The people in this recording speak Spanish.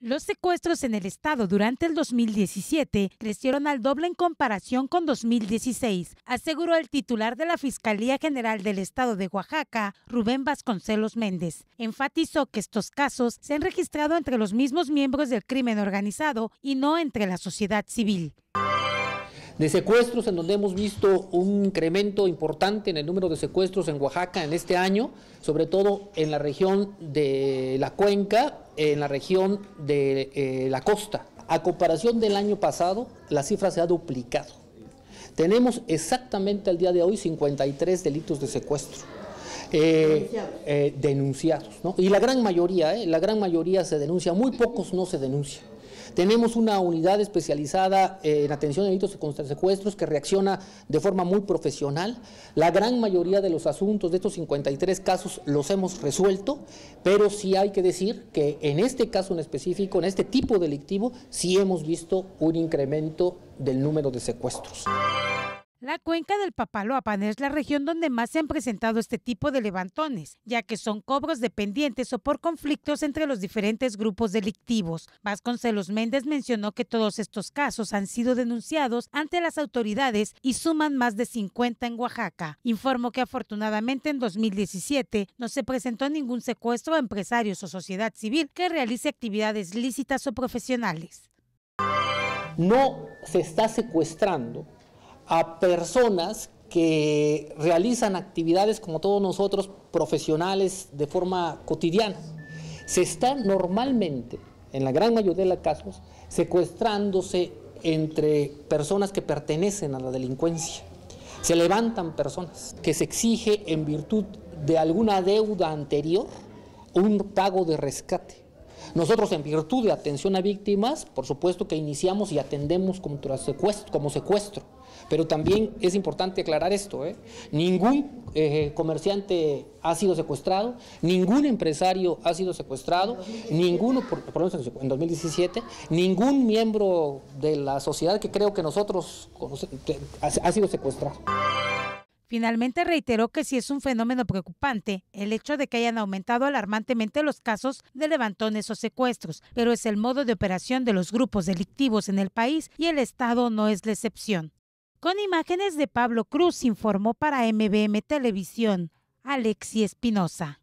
Los secuestros en el estado durante el 2017 crecieron al doble en comparación con 2016, aseguró el titular de la Fiscalía General del Estado de Oaxaca, Rubén Vasconcelos Méndez. Enfatizó que estos casos se han registrado entre los mismos miembros del crimen organizado y no entre la sociedad civil de secuestros, en donde hemos visto un incremento importante en el número de secuestros en Oaxaca en este año, sobre todo en la región de la cuenca, en la región de eh, la costa. A comparación del año pasado, la cifra se ha duplicado. Tenemos exactamente al día de hoy 53 delitos de secuestro. Eh, denunciados, eh, Y la gran mayoría, la gran mayoría se denuncia, muy pocos no se denuncian. Tenemos una unidad especializada eh, en atención de delitos contra secuestros que reacciona de forma muy profesional. La gran mayoría de los asuntos de estos 53 casos los hemos resuelto, pero sí hay que decir que en este caso en específico, en este tipo delictivo, sí hemos visto un incremento del número de secuestros. La cuenca del Papaloapan es la región donde más se han presentado este tipo de levantones, ya que son cobros dependientes o por conflictos entre los diferentes grupos delictivos. Vasconcelos Méndez mencionó que todos estos casos han sido denunciados ante las autoridades y suman más de 50 en Oaxaca. Informó que afortunadamente en 2017 no se presentó ningún secuestro a empresarios o sociedad civil que realice actividades lícitas o profesionales. No se está secuestrando a personas que realizan actividades como todos nosotros profesionales de forma cotidiana. Se está normalmente, en la gran mayoría de los casos, secuestrándose entre personas que pertenecen a la delincuencia. Se levantan personas que se exige en virtud de alguna deuda anterior un pago de rescate. Nosotros en virtud de atención a víctimas, por supuesto que iniciamos y atendemos como secuestro, pero también es importante aclarar esto, ¿eh? ningún eh, comerciante ha sido secuestrado, ningún empresario ha sido secuestrado, ninguno, por, lo menos en 2017, ningún miembro de la sociedad que creo que nosotros ha sido secuestrado. Finalmente reiteró que si es un fenómeno preocupante el hecho de que hayan aumentado alarmantemente los casos de levantones o secuestros, pero es el modo de operación de los grupos delictivos en el país y el Estado no es la excepción. Con imágenes de Pablo Cruz informó para MBM Televisión, Alexi Espinosa.